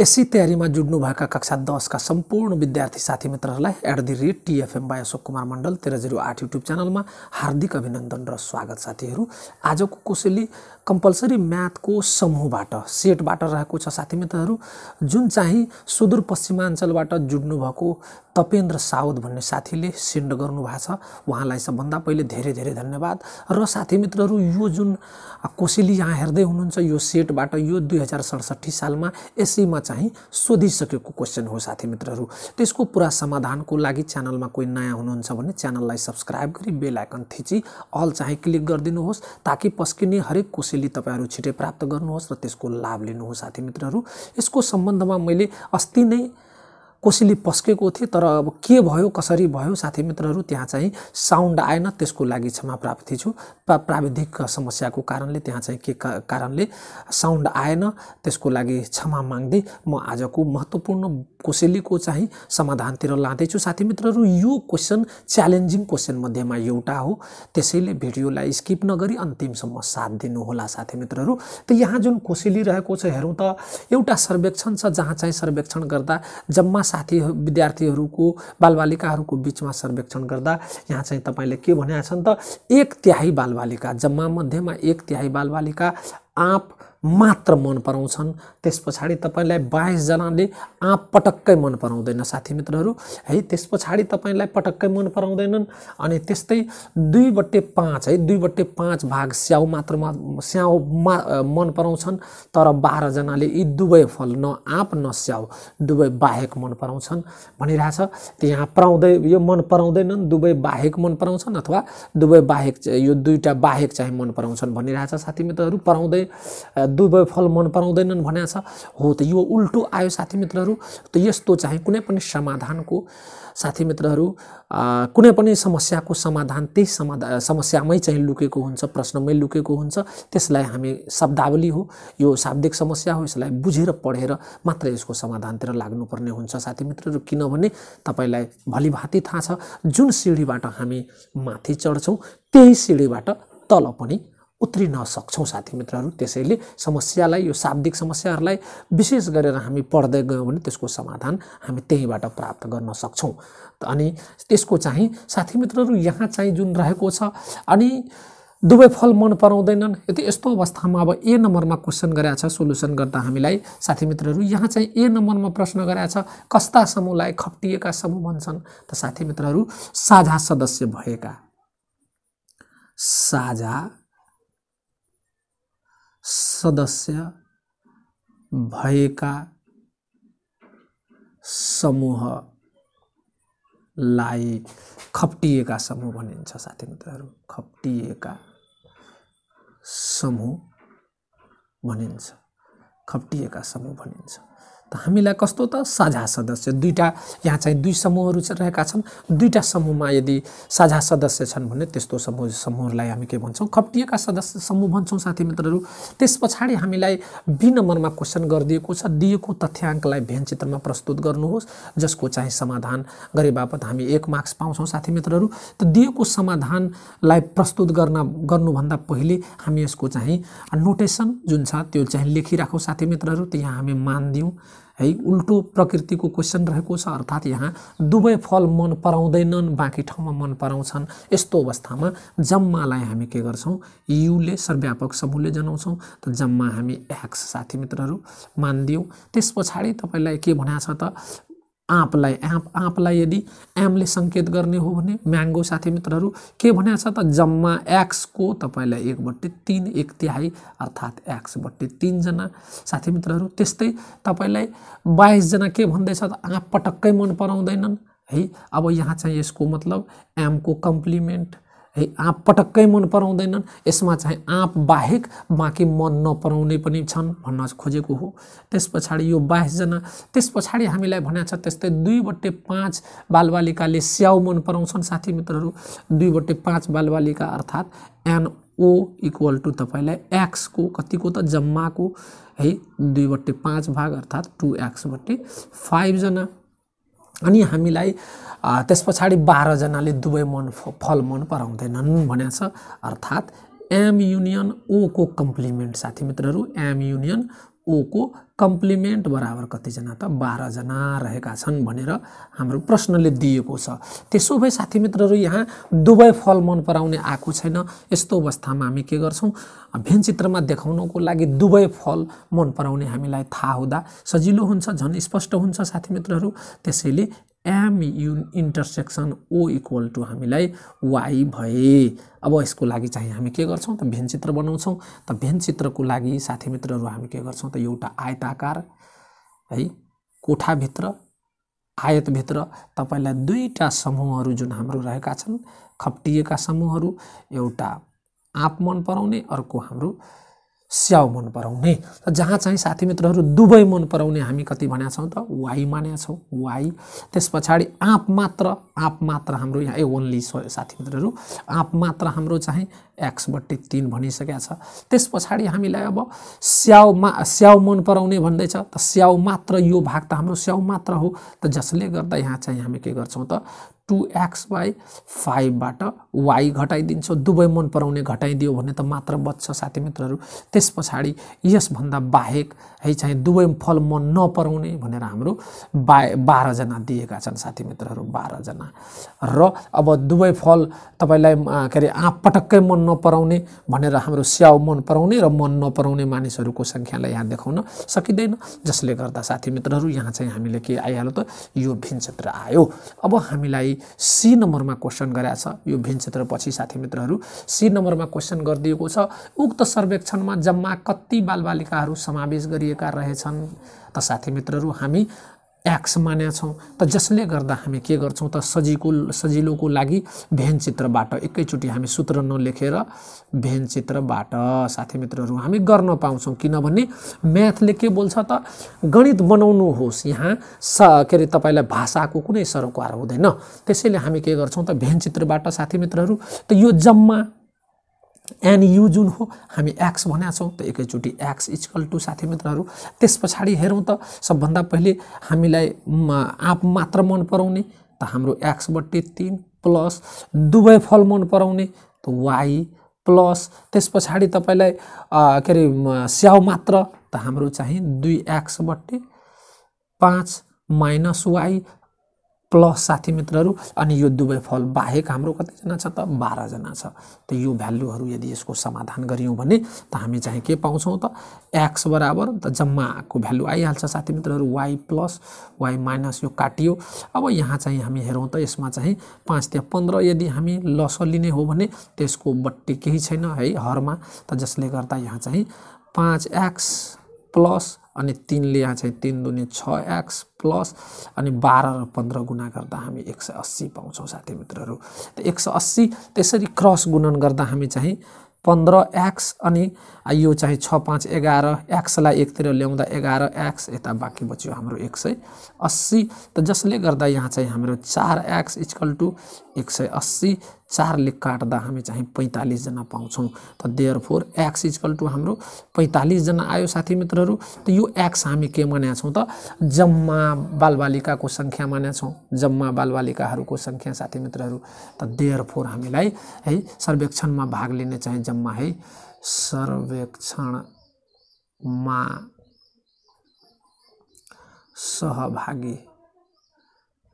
SC तयारीमा भएका कक्षा दसका सम्पूर्ण विद्यार्थी साथी मित्रहरूलाई at the rate TFM by Ashok Kumar Mandal तेह्र जिरो आठ युट्युब च्यानलमा हार्दिक अभिनन्दन र स्वागत साथीहरू आजको कोसेली कम्पलसरी म्याथको समूहबाट सेटबाट रहेको छ साथी मित्रहरू जुन चाहिँ सुदूरपश्चिमाञ्चलबाट जुड्नुभएको तपेन्द्र साउद भन्ने साथीले सेन्ड गर्नुभएको छ उहाँलाई सबभन्दा पहिले धेरै धेरै धन्यवाद र साथी मित्रहरू यो जुन कोसेली यहाँ हेर्दै हुनुहुन्छ यो सेटबाट यो दुई हजार सडसठी सालमा यसैमा चाहिँ सोधिसकेको क्वेसन हो साथी मित्रहरू त्यसको पुरा समाधानको लागि च्यानलमा कोही नयाँ हुनुहुन्छ भने च्यानललाई सब्सक्राइब गरी बेल आइकन थिची अल चाहिँ क्लिक गरिदिनुहोस् ताकि पस्किने हरेक कोसेली त्यसैले तपाईँहरू छिटै प्राप्त गर्नुहोस् र त्यसको लाभ लिनुहोस् साथी मित्रहरू यसको सम्बन्धमा मैले अस्ति नै कोसेली पस्केको थिए तर अब के भयो कसरी भयो साथी मित्रहरू त्यहाँ चाहिँ साउन्ड आएन त्यसको लागि क्षमा प्राप्ति छु प्रा प्राविधिक समस्याको कारणले त्यहाँ चाहिँ के का कारणले साउन्ड आएन त्यसको लागि क्षमा माग्दै म आजको महत्त्वपूर्ण कोसेलीको चाहिँ समाधानतिर लाँदैछु साथी मित्रहरू यो क्वेसन च्यालेन्जिङ क्वेसन मध्येमा एउटा हो त्यसैले भिडियोलाई स्किप नगरी अन्तिमसम्म साथ दिनुहोला साथी मित्रहरू त यहाँ जुन कोसेली रहेको छ हेरौँ त एउटा सर्वेक्षण छ जहाँ चाहिँ सर्वेक्षण गर्दा जम्मा साथी विद्यार्थीहरूको बालबालिकाहरूको बिचमा सर्वेक्षण गर्दा यहाँ चाहिँ तपाईँले के भनेका छन् त एक तिहाई बालबालिका जम्मा मध्येमा एक तिहाई बालबालिका आँप मात्र मन पराउँछन् त्यस पछाडि तपाईँलाई बाइसजनाले आँप पटक्कै मन पराउँदैन साथी मित्रहरू है त्यस पछाडि तपाईँलाई पटक्कै मन पराउँदैनन् अनि त्यस्तै दुई बट्टे पाँच है दुई बट्टे पाँच भाग स्याउ मात्रमा स्याउ मा मन पराउँछन् तर बाह्रजनाले यी दुवै फल न आँप न स्याउ दुवै बाहेक मन पराउँछन् भनिरहेछ त्यहाँ पराउँदै यो मन पराउँदैनन् दुवै बाहेक मन पराउँछन् अथवा दुवै बाहेक यो दुईवटा बाहेक चाहिँ मन पराउँछन् भनिरहेछ साथी मित्रहरू पराउँदै दुवै फल मन पराउँदैनन् भनेको छ हो त यो उल्टो आयो साथी मित्रहरू त यस्तो चाहिँ कुनै पनि समाधानको साथी मित्रहरू कुनै पनि समस्याको समाधान त्यही समाधा समस्यामै चाहिँ लुकेको हुन्छ प्रश्नमै लुकेको हुन्छ त्यसलाई हामी शब्दावली हो यो शाब्दिक समस्या हो यसलाई बुझेर पढेर मात्र यसको समाधानतिर लाग्नुपर्ने हुन्छ साथी मित्रहरू किनभने तपाईँलाई भलिभाति थाहा छ जुन सिँढीबाट हामी माथि चढ्छौँ त्यही सिँढीबाट तल पनि उत्रिन सक्छौँ साथी मित्रहरू त्यसैले समस्यालाई यो शाब्दिक समस्याहरूलाई विशेष गरेर हामी पढ्दै गयौँ भने त्यसको समाधान हामी त्यहीँबाट प्राप्त गर्न सक्छौँ अनि त्यसको चाहिँ साथी मित्रहरू यहाँ चाहिँ जुन रहेको छ अनि दुवै फल मन पराउँदैनन् यदि यस्तो अवस्थामा अब ए नम्बरमा क्वेसन गराएको छ सोल्युसन गर्दा हामीलाई साथी मित्रहरू यहाँ चाहिँ ए नम्बरमा प्रश्न गराएको छ कस्ता समूहलाई खप्टिएका समूह भन्छन् त साथी मित्रहरू साझा सदस्य भएका साझा सदस्य भएका समूहलाई खप्टिएका समूह भनिन्छ साथी मित्रहरू खप्टिएका समूह भनिन्छ खप्टिएका समूह भनिन्छ त हामीलाई कस्तो त साझा सदस्य दुईवटा यहाँ चाहिँ दुई समूहहरू रहेका छन् दुईवटा समूहमा यदि साझा सदस्य छन् भने त्यस्तो समूह समूहहरूलाई हामी के भन्छौँ खप्टिएका सदस्य समूह भन्छौँ साथी मित्रहरू त्यस पछाडि हामीलाई बी नम्बरमा क्वेसन गरिदिएको छ दिएको तथ्याङ्कलाई चित्रमा प्रस्तुत गर्नुहोस् जसको चाहिँ समाधान गरे बापत हामी एक मार्क्स पाउँछौँ साथी मित्रहरू त दिएको समाधानलाई प्रस्तुत गर्न गर्नुभन्दा पहिले हामी यसको चाहिँ नोटेसन जुन छ त्यो चाहिँ लेखिराखौँ साथी मित्रहरू त यहाँ हामी मान है उल्टो प्रकृतिको क्वेसन रहेको छ अर्थात् यहाँ दुवै फल मन पराउँदैनन् बाँकी ठाउँमा मन पराउँछन् यस्तो अवस्थामा जम्मालाई हामी के गर्छौँ युले सर्व्यापक समूहले जनाउँछौँ त जम्मा हामी एक्स साथी मित्रहरू मानिदियौँ त्यस पछाडि तपाईँलाई के भनेको छ त आँपलाई आँप आँपलाई यदि एमले सङ्केत गर्ने हो भने म्याङ्गो साथी मित्रहरू के भनेको छ त जम्मा एक्सको तपाईँलाई एक बट्टे तिन एक तिहाई अर्थात् एक्स बट्टे तिनजना साथी मित्रहरू त्यस्तै तपाईँलाई बाइसजना के भन्दैछ त आँप पटक्कै मन पराउँदैनन् है अब यहाँ चाहिँ यसको मतलब एमको कम्प्लिमेन्ट है आँप पटक्कै मन पराउँदैनन् यसमा चाहिँ आँप बाहेक बाँकी मन नपराउने पनि छन् भन्न खोजेको हो त्यस पछाडि यो बाइसजना त्यस पछाडि हामीलाई भनेको छ त्यस्तै दुई पाँच बालबालिकाले स्याउ मन पराउँछन् साथी मित्रहरू दुई पाँच बालबालिका अर्थात् एन ओ इक्वल टु तपाईँलाई एक्सको कतिको त जम्माको है दुई पाँच भाग अर्थात् टु एक्स फाइभजना अनि हामीलाई त्यस पछाडि बाह्रजनाले दुवै मन फल मन पराउँदैनन् भनेको छ अर्थात् एम युनियन ओको कम्प्लिमेन्ट साथी मित्रहरू एम युनियन ओको कम्प्लिमेन्ट बराबर कतिजना त बाह्रजना रहेका छन् भनेर हाम्रो प्रश्नले दिएको छ त्यसो भए साथी मित्रहरू यहाँ दुवै फल मन पराउने आएको छैन यस्तो अवस्थामा हामी के गर्छौँ भेनचित्रमा देखाउनको लागि दुवै फल मन पराउने हामीलाई थाहा हुँदा सजिलो हुन्छ झन् स्पष्ट हुन्छ साथी मित्रहरू त्यसैले M U intersection O equal to हामीलाई वाइ भए अब यसको लागि चाहिँ हामी के गर्छौँ त भेनचित्र बनाउँछौँ त भेनचित्रको लागि साथी मित्रहरू हामी के गर्छौँ त एउटा आयताकार है कोठाभित्र आयतभित्र तपाईँलाई दुईवटा समूहहरू जुन हाम्रो रहेका छन् खप्टिएका समूहहरू एउटा आँप मन पराउने अर्को हाम्रो स्याउ मन पराउने र जहाँ चाहिँ साथी मित्रहरू दुवै मन पराउने हामी कति भनेका छौँ त वाइ मानेका छौँ वाइ त्यस पछाडि आँप मात्र आँप मात्र हाम्रो यहाँ ए ओन्ली साथी मित्रहरू आँप मात्र हाम्रो चाहिँ एक्सबट्टि तिन भनिसकेका छ त्यस पछाडि हामीलाई अब स्याउमा स्याउ मन पराउने भन्दैछ त स्याउ मात्र यो भाग त हाम्रो स्याउ मात्र हो त जसले गर्दा यहाँ चाहिँ हामी के गर्छौँ त टु एक्स बाई फाइभबाट वाइ घटाइदिन्छौँ दुवै मन पराउने घटाइदियो भने त मात्र बच्छ साथी मित्रहरू त्यस पछाडि यसभन्दा बाहेक है चाहिँ दुवै फल मन नपराउने भनेर हाम्रो बा बाह्रजना दिएका छन् साथी मित्रहरू बाह्रजना र अब दुवै फल तपाईँलाई के अरे आँप पटक्कै मन नपराउने भनेर हाम्रो स्याउ मन पराउने र मन नपराउने मानिसहरूको सङ्ख्यालाई यहाँ देखाउन सकिँदैन जसले गर्दा साथी मित्रहरू यहाँ चाहिँ हामीले के आइहाल्यो त यो भिनचित्र आयो अब हामीलाई सी नम्बरमा क्वेसन गरेका छ यो भिन पछि साथी मित्रहरू सी नम्बरमा क्वेसन गरिदिएको छ उक्त सर्वेक्षणमा जम्मा कति बालबालिकाहरू समावेश गरिएका रहेछन् त साथी मित्रहरू हामी एक्स मानेका छौँ त जसले गर्दा हामी के गर्छौँ त सजिलो सजिलोको लागि भेन चित्रबाट एकैचोटि हामी सूत्र नलेखेर भेन चित्रबाट साथी मित्रहरू हामी गर्न पाउँछौँ किनभने म्याथले के बोल्छ त गणित बनाउनुहोस् यहाँ स के अरे तपाईँलाई भाषाको कुनै सरोकार हुँदैन त्यसैले हामी के गर्छौँ त भेन चित्रबाट साथी मित्रहरू त यो जम्मा एन यु जुन हो हामी एक्स भनेका छौँ त एकैचोटि एक्स इजकल टु साथी मित्रहरू त्यस पछाडि हेरौँ त सबभन्दा पहिले हामीलाई आँप मात्र मन पराउने त हाम्रो एक्सबट्टि तिन प्लस दुवै फल मन पराउने त वाइ प्लस त्यस पछाडि तपाईँलाई के अरे स्याउ मात्र त हाम्रो चाहिँ दुई एक्सबट्टि पाँच माइनस वाइ प्लस साथी मित्रहरू अनि यो दुवै फल बाहेक हाम्रो कतिजना छ त बाह्रजना छ त यो भ्यालुहरू यदि यसको समाधान गऱ्यौँ भने त हामी चाहिँ के पाउँछौँ त एक्स बराबर त जम्माको भ्यालु आइहाल्छ साथी मित्रहरू वाइ प्लस वाइ माइनस यो काटियो अब यहाँ चाहिँ हामी हेरौँ त यसमा चाहिँ पाँच त्यहाँ पन्ध्र यदि हामी लस लिने हो भने त्यसको बट्टी केही छैन है हरमा त जसले गर्दा यहाँ चाहिँ पाँच एक्स प्लस अनि तिनले यहाँ चाहिँ तिन दुनी छ एक्स प्लस अनि बाह्र र पन्ध्र गुणा गर्दा हामी एक सय अस्सी पाउँछौँ साथी मित्रहरू एक सय अस्सी त्यसरी क्रस गुणन गर्दा हामी चाहिँ पन्ध्र एक्स अनि यो चाहिँ छ पाँच एघार एक्सलाई एकतिर ल्याउँदा एघार एक्स यता बाँकी बच्यो हाम्रो एक सय अस्सी त जसले गर्दा यहाँ चाहिँ हाम्रो चार एक्स इजकल टु एक सय अस्सी चारले काट्दा हामी चाहिँ पैँतालिसजना पाउँछौँ त there four X equal to हाम्रो पैँतालिसजना आयो साथी मित्रहरू त यो एक्स हामी के मानेका छौँ त जम्मा बालबालिकाको सङ्ख्या मानेका छौँ जम्मा बालबालिकाहरूको सङ्ख्या साथी मित्रहरू त देयर फोर हामीलाई है सर्वेक्षणमा भाग लिने चाहिँ जम्मा है सर्वेक्षणमा सहभागी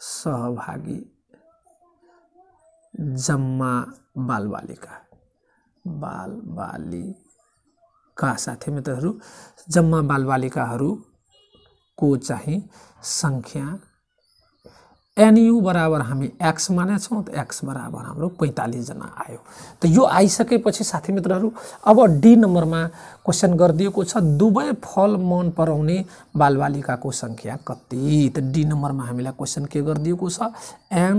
सहभागी जम्मा बालबालिका बाल बालिका साथै मित्रहरू जम्मा बालबालिकाहरूको चाहिँ सङ्ख्या एनयु बराबर हामी एक्स मानेछौँ त एक्स बराबर हाम्रो पैँतालिसजना आयो त यो आइसकेपछि साथी मित्रहरू अब डी नम्बरमा क्वेसन गरिदिएको छ दुवै फल मन पराउने बालबालिकाको सङ्ख्या कति त डी नम्बरमा हामीलाई क्वेसन के गरिदिएको छ N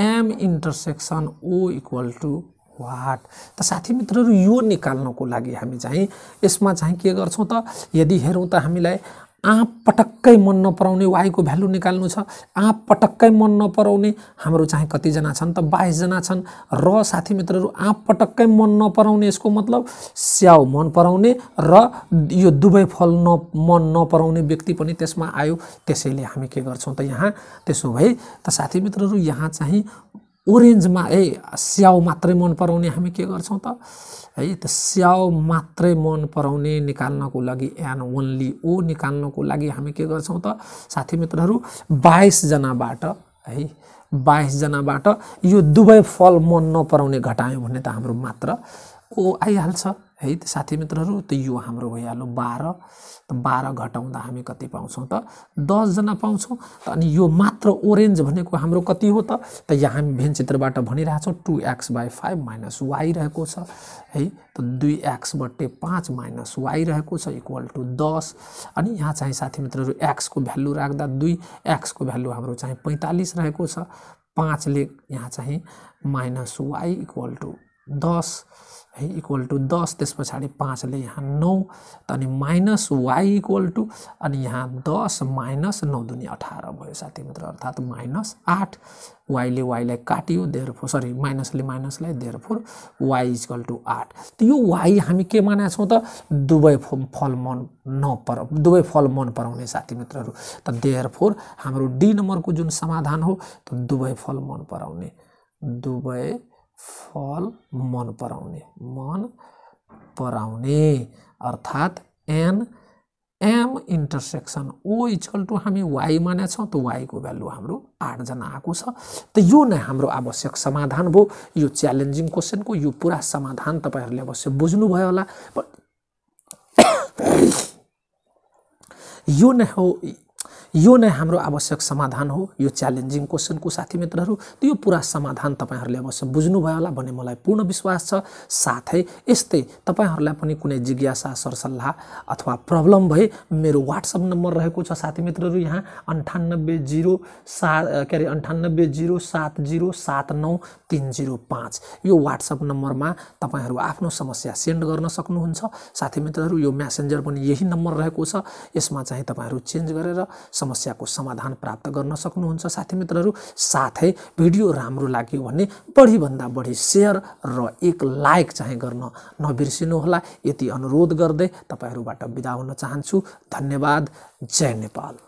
M intersection O equal to what त साथी मित्रहरू यो निकाल्नको लागि हामी चाहिँ यसमा चाहिँ के गर्छौँ त यदि हेरौँ त हामीलाई आँप पटक्कै मन नपराउने वाइको भ्यालु निकाल्नु छ आँप पटक्कै मन नपराउने हाम्रो चाहिँ कतिजना छन् त बाइसजना छन् र साथी मित्रहरू आँप पटक्कै मन नपराउने यसको मतलब स्याउ मन पराउने र यो दुवै फल न मन नपराउने व्यक्ति पनि त्यसमा आयो त्यसैले हामी के गर्छौँ त यहाँ त्यसो भए त साथी मित्रहरू यहाँ चाहिँ ओरेन्जमा ए स्याउ मात्रै मन पराउने हामी के गर्छौँ त है त स्याउ मात्रै मन पराउने निकाल्नको लागि एन ओन्ली ओ निकाल्नको लागि हामी के गर्छौँ त साथी मित्रहरू बाइसजनाबाट है बाइसजनाबाट यो दुवै फल मन नपराउने घटायौँ भने त हाम्रो मात्र ओ आइहाल्छ है साथी मित्रहरू त यो हाम्रो भइहाल्यो बाह्र त बाह्र घटाउँदा हामी कति पाउँछौँ त दसजना पाउँछौँ त अनि यो मात्र ओरेन्ज भनेको हाम्रो कति हो त त यहाँ हामी भेन चित्रबाट भनिरहेछौँ two X by five minus Y रहेको छ है त दुई एक्स पाँच माइनस वाइ रहेको छ इक्वल टु दस अनि यहाँ चाहिँ साथी मित्रहरू एक्सको भ्यालु राख्दा दुई एक्सको भ्यालु हाम्रो चाहिँ पैँतालिस रहेको छ पाँचले यहाँ चाहिँ माइनस वाइ इक्वल टु दस है इक्वल टु दस त्यस पछाडि पाँचले यहाँ नौ अनि माइनस वाइ इक्वल टु अनि यहाँ दस माइनस नौ दुनी अठार भयो साथी मित्र अर्थात् माइनस आठ वाइले वाइलाई काटियो देयर फोर सरी माइनसले माइनसलाई there four Y equal to आठ यो वाइ हामी के मानेका छौँ त दुवै फल मन नपर दुवै फल मन पराउने साथी मित्रहरू त देयर फोर हाम्रो डी नम्बरको जुन समाधान हो त दुवै फल मन पराउने दुवै फल मन पराउने मन पराउने अर्थात् N M intersection O equal to हामी वाइ मानेछौँ त वाइको भ्यालु हाम्रो आठजना आएको छ त यो नै हाम्रो आवश्यक समाधान भयो यो च्यालेन्जिङ क्वेसनको यो पुरा समाधान तपाईँहरूले अवश्य बुझ्नुभयो होला यो नै हो यो नै हाम्रो आवश्यक समाधान हो यो च्यालेन्जिङ क्वेसनको साथी मित्रहरू त्यो यो पुरा समाधान तपाईँहरूले अवश्य बुझ्नुभयो होला भन्ने मलाई पूर्ण विश्वास छ साथै यस्तै तपाईँहरूलाई पनि कुनै जिज्ञासा सरसल्लाह अथवा प्रब्लम भए मेरो वाट्सएप नम्बर रहेको छ साथी मित्रहरू यहाँ अन्ठानब्बे जिरो सा के अरे अन्ठानब्बे जिरो सात जिरो सात नौ तिन जिरो पाँच यो वाट्सएप नम्बरमा तपाईँहरू आफ्नो समस्या सेन्ड गर्न सक्नुहुन्छ साथी मित्रहरू यो म्यासेन्जर पनि यही नम्बर रहेको छ यसमा चाहिँ तपाईँहरू चेन्ज गरेर समस्याको समाधान प्राप्त गर्न सक्नुहुन्छ साथी मित्रहरू साथै भिडियो राम्रो लाग्यो भने बढीभन्दा बढी सेयर र एक लाइक चाहिँ गर्न नबिर्सिनुहोला यति अनुरोध गर्दै तपाईँहरूबाट बिदा हुन चाहन्छु धन्यवाद जय नेपाल